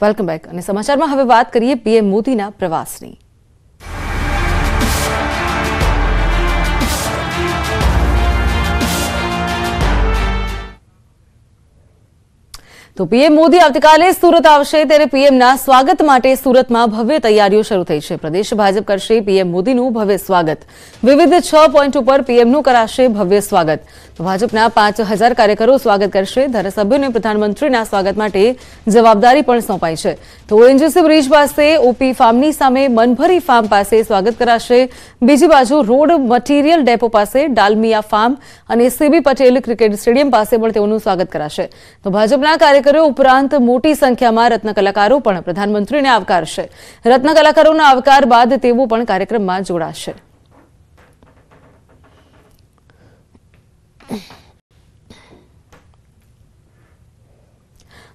welcome back અને સમાચારમાં હવે વાત કરીએ પીએમ મોદીના પ્રવાસની તો પીએમ મોદી આવતીકાલે સુરત આવશે ત્યારે પીએમના સ્વાગત માટે સુરતમાં ભવ્ય તૈયારીઓ શરૂ થઈ છે પ્રદેશ ભાજપ કરશે પીએમ મોદીનું ભવ્ય સ્વાગત વિવિધ છ પોઈન્ટ ઉપર પીએમનું કરાશે ભવ્ય સ્વાગત ભાજપના પાંચ હજાર કાર્યકરો સ્વાગત કરશે ધારાસભ્યોને પ્રધાનમંત્રીના સ્વાગત માટે જવાબદારી પણ સોંપાઈ છે તો ઓએનજીસી બ્રિજ પાસે ઓપી ફાર્મની સામે મનભરી ફાર્મ પાસે સ્વાગત કરાશે બીજી બાજુ રોડ મટીરિયલ ડેપો પાસે ડાલમિયા ફાર્મ અને સીબી પટેલ ક્રિકેટ સ્ટેડિયમ પાસે પણ તેઓનું સ્વાગત કરાશે તો ભાજપના કાર્ય કાર્યકરો ઉપરાંત મોટી સંખ્યામાં રત્નકલાકારો પણ પ્રધાનમંત્રીને આવકારશે રત્નકલાકારોના આવકાર બાદ તેઓ પણ કાર્યક્રમમાં જોડાશે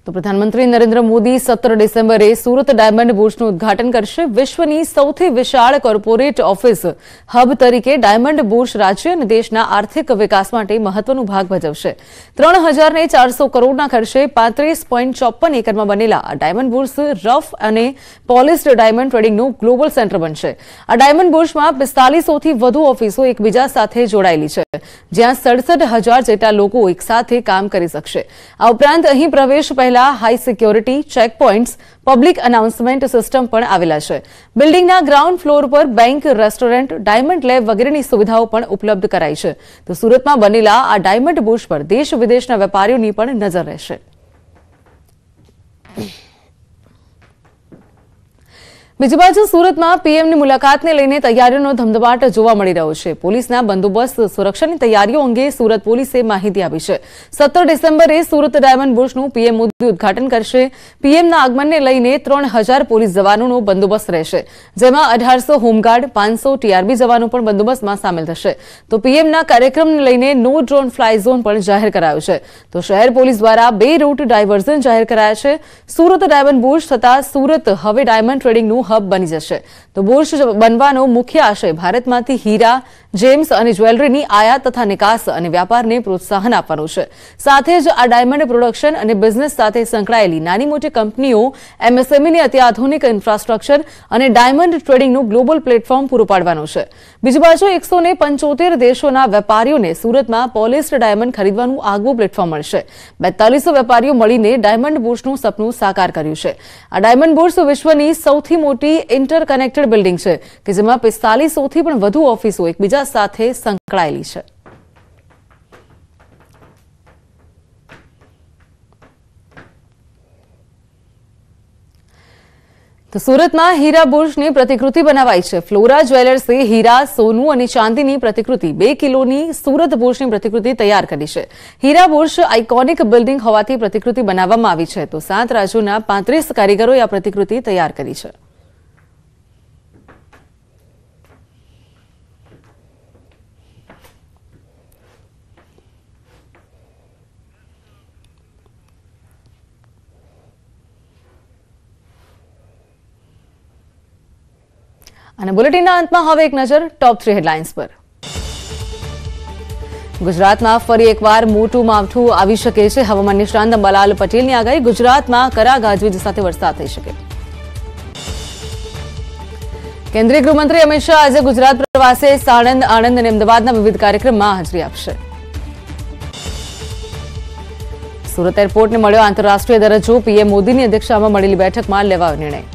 તો પ્રધાનમંત્રી નરેન્દ્ર મોદી 17 ડિસેમ્બરે સુરત ડાયમંડ બોર્સનું ઉદ્ઘાટન કરશે વિશ્વની સૌથી વિશાળ કોર્પોરેટ ઓફિસ 허બ તરીકે ડાયમંડ બોર્સ રાજ્ય અને દેશના આર્થિક વિકાસ માટે મહત્વનો ભાગ ભજવશે 3400 કરોડના ખર્ચે 35.54 એકરમાં બનેલા આ ડાયમંડ બોર્સ રફ અને પોલિશ્ડ ડાયમંડ ટ્રેડિંગનો ગ્લોબલ સેન્ટર બનશે આ ડાયમંડ બોર્સમાં 4500 થી વધુ ઓફિસો એકબીજા સાથે જોડાયેલી છે જ્યાં 67000 જેટલા લોકો એકસાથે કામ કરી શકે આ ઉપરાંત અહીં પ્રવેશ આવેલા high security check points public announcement system પણ આવેલા છે બિલ્ડિંગના ગ્રાઉન્ડ ફ્લોર પર બેંક રેસ્ટોરન્ટ ડાયમંડ લેબ વગેરેની સુવિધાઓ પણ ઉપલબ્ધ કરાઈ છે તો સુરતમાં બનેલા આ ડાયમંડ બુશ પર દેશ વિદેશના વેપારીઓની પણ નજર રહેશે બીજી બાજુ સુરતમાં પીએમની મુલાકાતને લઈને તૈયારીઓનો ધમધમાટ જોવા મળી રહ્યો છે પોલીસના બંદોબસ્ત સુરક્ષાની તૈયારીઓ અંગે સુરત પોલીસે માહિતી આપી છે સત્તર ડિસેમ્બરે સુરત ડાયમંડ બુર્સનું પીએમ મોદી ઉદઘાટન કરશે પીએમના આગમનને લઈને ત્રણ પોલીસ જવાનોનો બંદોબસ્ત રહેશે જેમાં અઢારસો હોમગાર્ડ પાંચસો ટીઆરબી જવાનો પણ બંદોબસ્તમાં સામેલ થશે તો પીએમના કાર્યક્રમને લઈને નો ડ્રોન ફ્લાય ઝોન પણ જાહેર કરાયો છે તો શહેર પોલીસ દ્વારા બે રૂટ ડાયવર્ઝન જાહેર કરાયા છે સુરત ડાયમંડ બુર્સ થતાં સુરત હવે ડાયમંડ ટ્રેડિંગનું હબ બની જશે તો બુર્જ બનવાનો મુખ્ય આશય ભારતમાંથી હીરા જેમ્સ અને જ્વેલરીની આયાત તથા નિકાસ અને વ્યાપારને પ્રોત્સાહન આપવાનો છે સાથે જ આ ડાયમંડ પ્રોડક્શન અને બિઝનેસ સાથે સંકળાયેલી નાની મોટી કંપનીઓ એમએસએમઈની અત્યાધુનિક ઇન્ફ્રાસ્ટ્રક્ચર અને ડાયમંડ ટ્રેડિંગનું ગ્લોબલ પ્લેટફોર્મ પૂરું પાડવાનું છે બીજી બાજુ એકસો ને પંચોતેર દેશોના વેપારીઓને સુરતમાં પોલિસ્ટ ડાયમંડ ખરીદવાનું આગવું પ્લેટફોર્મ મળશે બેતાલીસો વેપારીઓ મળીને ડાયમંડ બુર્સનું સપનું સાકાર કર્યું છે આ ડાયમંડ બુર્સ વિશ્વની સૌથી મોટી મોટી ઇન્ટરકનેક્ટેડ બિલ્ડિંગ છે કે જેમાં પિસ્તાલીસોથી પણ વધુ ઓફિસો એકબીજા સાથે સંકળાયેલી છે સુરતમાં હીરા બુર્જની પ્રતિકૃતિ બનાવાઈ છે ફ્લોરા જ્વેલર્સે હીરા સોનું અને ચાંદીની પ્રતિકૃતિ બે કિલોની સુરત બુર્જની પ્રતિકૃતિ તૈયાર કરી છે હીરા બુર્જ આઇકોનિક બિલ્ડિંગ હોવાથી પ્રતિકૃતિ બનાવવામાં આવી છે તો સાત રાજ્યોના પાંત્રીસ કારીગરોએ આ પ્રતિકૃતિ તૈયાર કરી છે અને બુલેટિનના અંતમાં હવે એક નજર ટોપ થ્રી હેડલાઇન્સ પર ગુજરાતમાં ફરી એકવાર મોટું માવઠું આવી શકે છે હવામાન નિષ્ણાંત અંબાલાલ પટેલની આગાહી ગુજરાતમાં કરા ગાજવીજ સાથે વરસાદ થઈ શકે કેન્દ્રીય ગૃહમંત્રી અમિત શાહ આજે ગુજરાત પ્રવાસે સાણંદ આણંદ અને અમદાવાદના વિવિધ કાર્યક્રમમાં હાજરી આપશે સુરત એરપોર્ટને મળ્યો આંતરરાષ્ટ્રીય દરજ્જો પીએમ મોદીની અધ્યક્ષતામાં મળેલી બેઠકમાં લેવાયો નિર્ણય